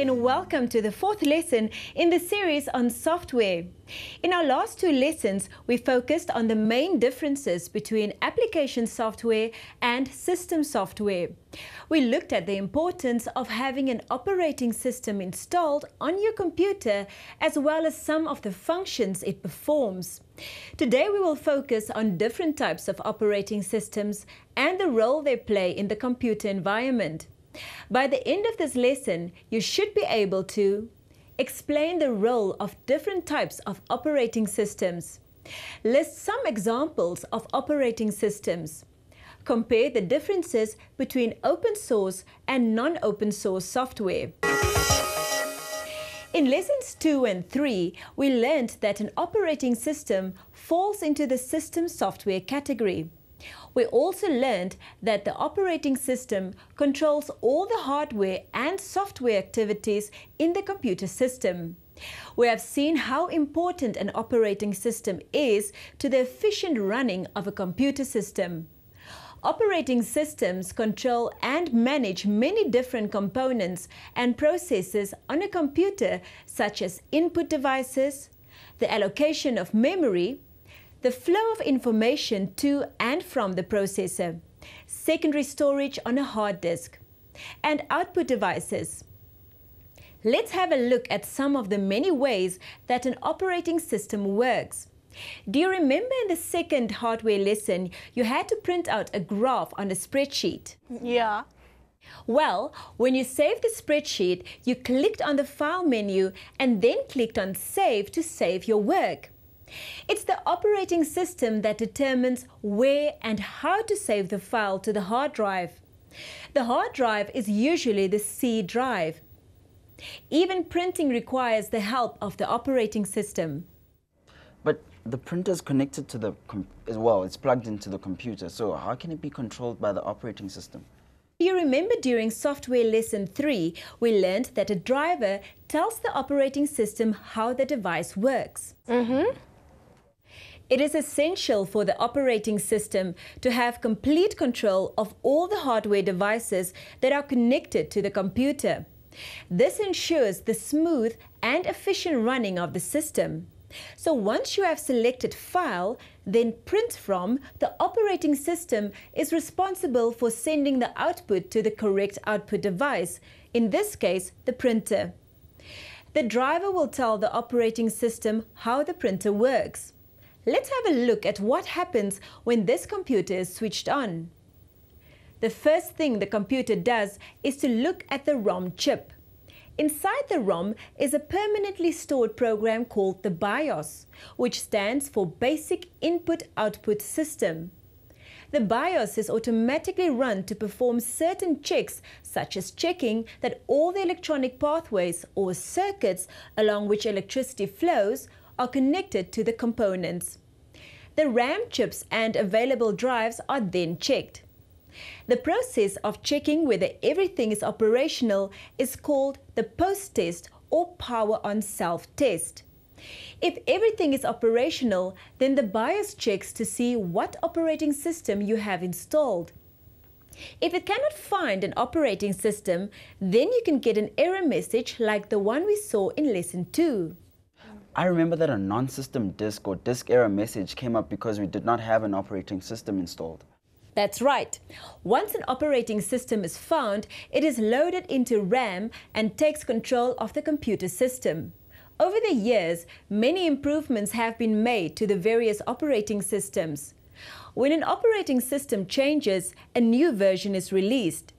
and welcome to the fourth lesson in the series on software. In our last two lessons, we focused on the main differences between application software and system software. We looked at the importance of having an operating system installed on your computer as well as some of the functions it performs. Today we will focus on different types of operating systems and the role they play in the computer environment. By the end of this lesson, you should be able to explain the role of different types of operating systems, list some examples of operating systems, compare the differences between open source and non-open source software. In lessons 2 and 3, we learned that an operating system falls into the system software category. We also learned that the operating system controls all the hardware and software activities in the computer system. We have seen how important an operating system is to the efficient running of a computer system. Operating systems control and manage many different components and processes on a computer such as input devices, the allocation of memory, the flow of information to and from the processor, secondary storage on a hard disk, and output devices. Let's have a look at some of the many ways that an operating system works. Do you remember in the second hardware lesson, you had to print out a graph on a spreadsheet? Yeah. Well, when you saved the spreadsheet, you clicked on the File menu and then clicked on Save to save your work. It's the operating system that determines where and how to save the file to the hard drive. The hard drive is usually the C drive. Even printing requires the help of the operating system. But the printer is connected to the, as well, it's plugged into the computer, so how can it be controlled by the operating system? You remember during software lesson 3, we learned that a driver tells the operating system how the device works. Mm -hmm. It is essential for the operating system to have complete control of all the hardware devices that are connected to the computer. This ensures the smooth and efficient running of the system. So once you have selected File, then Print From, the operating system is responsible for sending the output to the correct output device, in this case, the printer. The driver will tell the operating system how the printer works. Let's have a look at what happens when this computer is switched on. The first thing the computer does is to look at the ROM chip. Inside the ROM is a permanently stored program called the BIOS, which stands for Basic Input Output System. The BIOS is automatically run to perform certain checks, such as checking that all the electronic pathways or circuits along which electricity flows are connected to the components. The RAM chips and available drives are then checked. The process of checking whether everything is operational is called the post-test or power-on-self test. If everything is operational, then the BIOS checks to see what operating system you have installed. If it cannot find an operating system, then you can get an error message like the one we saw in Lesson 2. I remember that a non-system disk or disk error message came up because we did not have an operating system installed. That's right. Once an operating system is found, it is loaded into RAM and takes control of the computer system. Over the years, many improvements have been made to the various operating systems. When an operating system changes, a new version is released.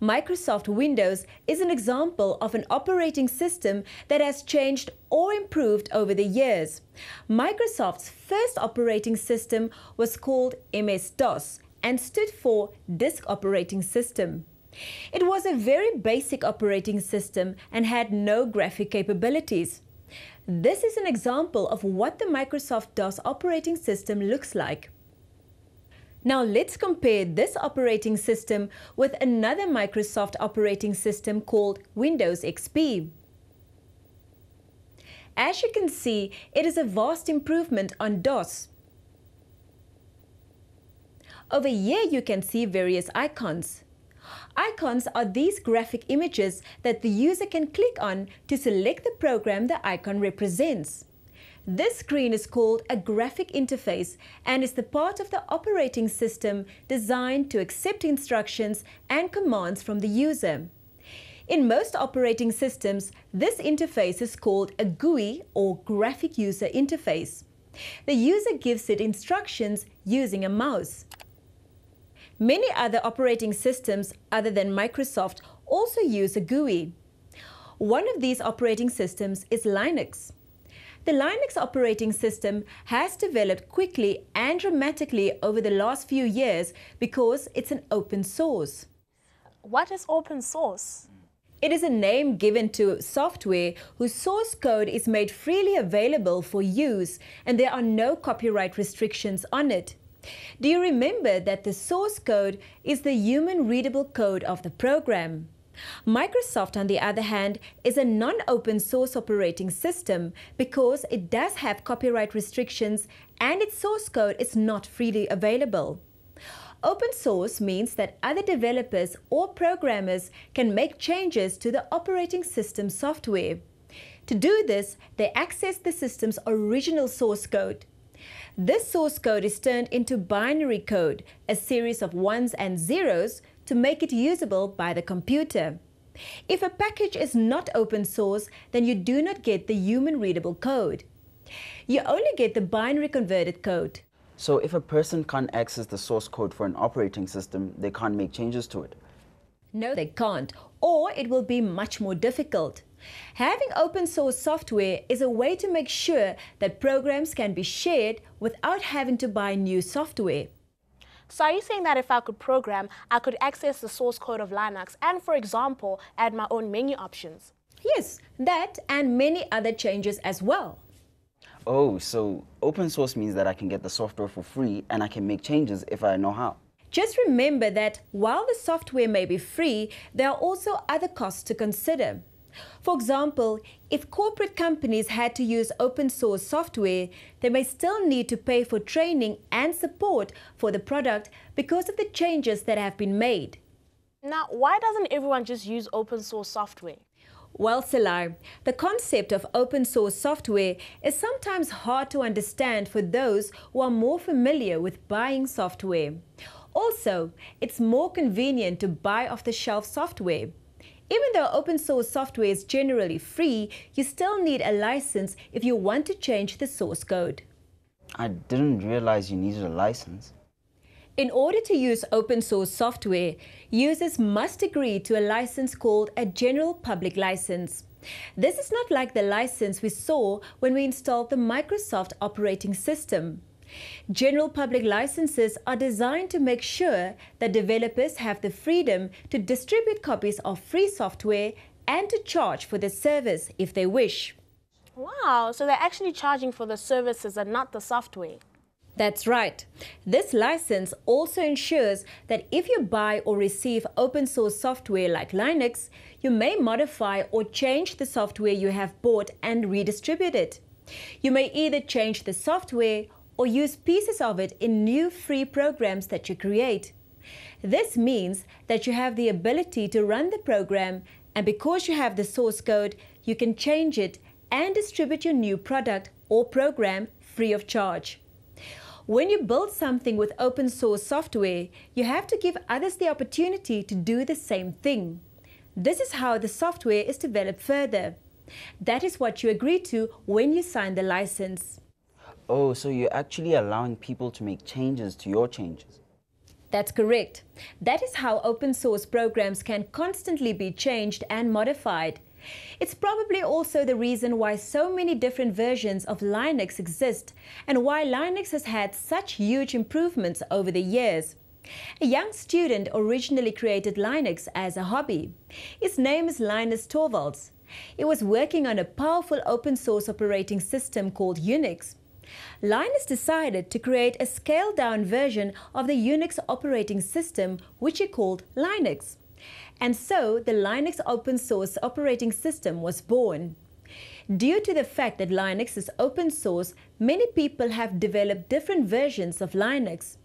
Microsoft Windows is an example of an operating system that has changed or improved over the years. Microsoft's first operating system was called MS-DOS and stood for Disk Operating System. It was a very basic operating system and had no graphic capabilities. This is an example of what the Microsoft DOS operating system looks like. Now let's compare this operating system with another Microsoft operating system called Windows XP. As you can see, it is a vast improvement on DOS. Over here you can see various icons. Icons are these graphic images that the user can click on to select the program the icon represents. This screen is called a graphic interface and is the part of the operating system designed to accept instructions and commands from the user. In most operating systems, this interface is called a GUI or Graphic User Interface. The user gives it instructions using a mouse. Many other operating systems other than Microsoft also use a GUI. One of these operating systems is Linux. The Linux operating system has developed quickly and dramatically over the last few years because it's an open source. What is open source? It is a name given to software whose source code is made freely available for use and there are no copyright restrictions on it. Do you remember that the source code is the human readable code of the program? Microsoft, on the other hand, is a non open source operating system because it does have copyright restrictions and its source code is not freely available. Open source means that other developers or programmers can make changes to the operating system software. To do this, they access the system's original source code. This source code is turned into binary code, a series of ones and zeros, to make it usable by the computer. If a package is not open source, then you do not get the human readable code. You only get the binary converted code. So if a person can't access the source code for an operating system, they can't make changes to it? No, they can't, or it will be much more difficult. Having open source software is a way to make sure that programs can be shared without having to buy new software. So are you saying that if I could program, I could access the source code of Linux and, for example, add my own menu options? Yes, that and many other changes as well. Oh, so open source means that I can get the software for free and I can make changes if I know how. Just remember that while the software may be free, there are also other costs to consider. For example, if corporate companies had to use open source software, they may still need to pay for training and support for the product because of the changes that have been made. Now, why doesn't everyone just use open source software? Well, Salar, the concept of open source software is sometimes hard to understand for those who are more familiar with buying software. Also, it's more convenient to buy off the shelf software. Even though open source software is generally free, you still need a license if you want to change the source code. I didn't realize you needed a license. In order to use open source software, users must agree to a license called a general public license. This is not like the license we saw when we installed the Microsoft operating system. General public licenses are designed to make sure that developers have the freedom to distribute copies of free software and to charge for the service if they wish. Wow, so they're actually charging for the services and not the software. That's right. This license also ensures that if you buy or receive open source software like Linux, you may modify or change the software you have bought and redistribute it. You may either change the software or use pieces of it in new free programs that you create. This means that you have the ability to run the program, and because you have the source code, you can change it and distribute your new product or program free of charge. When you build something with open source software, you have to give others the opportunity to do the same thing. This is how the software is developed further. That is what you agree to when you sign the license. Oh, so you're actually allowing people to make changes to your changes. That's correct. That is how open source programs can constantly be changed and modified. It's probably also the reason why so many different versions of Linux exist and why Linux has had such huge improvements over the years. A young student originally created Linux as a hobby. His name is Linus Torvalds. He was working on a powerful open source operating system called Unix. Linus decided to create a scaled-down version of the Unix operating system, which he called Linux. And so the Linux open source operating system was born. Due to the fact that Linux is open source, many people have developed different versions of Linux.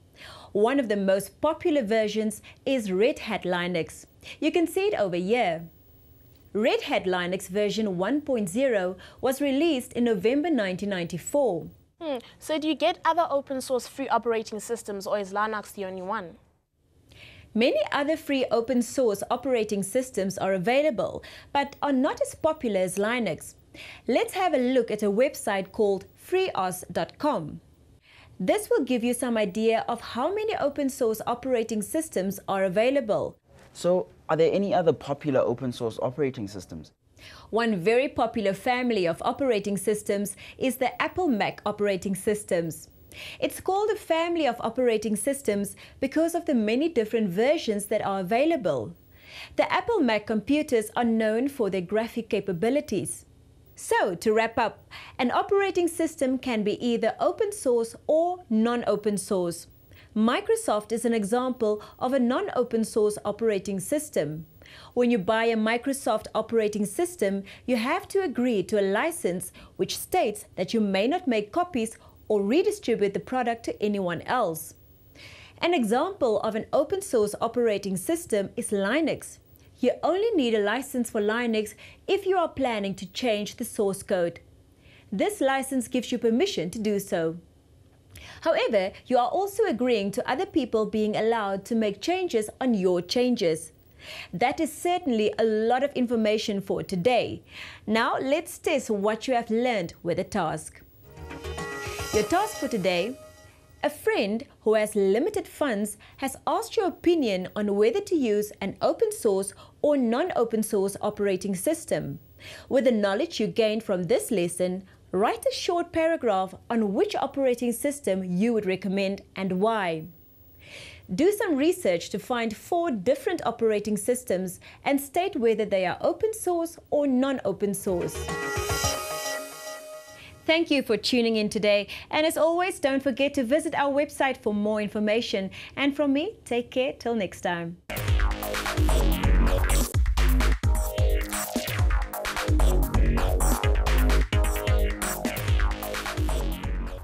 One of the most popular versions is Red Hat Linux. You can see it over here. Red Hat Linux version 1.0 was released in November 1994. Hmm. So do you get other open source free operating systems or is Linux the only one? Many other free open source operating systems are available, but are not as popular as Linux. Let's have a look at a website called freeos.com. This will give you some idea of how many open source operating systems are available. So, are there any other popular open source operating systems? One very popular family of operating systems is the Apple Mac operating systems. It's called a family of operating systems because of the many different versions that are available. The Apple Mac computers are known for their graphic capabilities. So, to wrap up, an operating system can be either open source or non-open source. Microsoft is an example of a non-open source operating system. When you buy a Microsoft operating system, you have to agree to a license which states that you may not make copies or redistribute the product to anyone else. An example of an open source operating system is Linux. You only need a license for Linux if you are planning to change the source code. This license gives you permission to do so. However, you are also agreeing to other people being allowed to make changes on your changes. That is certainly a lot of information for today. Now let's test what you have learned with the task. Your task for today a friend who has limited funds has asked your opinion on whether to use an open source or non open source operating system. With the knowledge you gained from this lesson, write a short paragraph on which operating system you would recommend and why. Do some research to find four different operating systems and state whether they are open source or non-open source. Thank you for tuning in today. And as always, don't forget to visit our website for more information. And from me, take care till next time.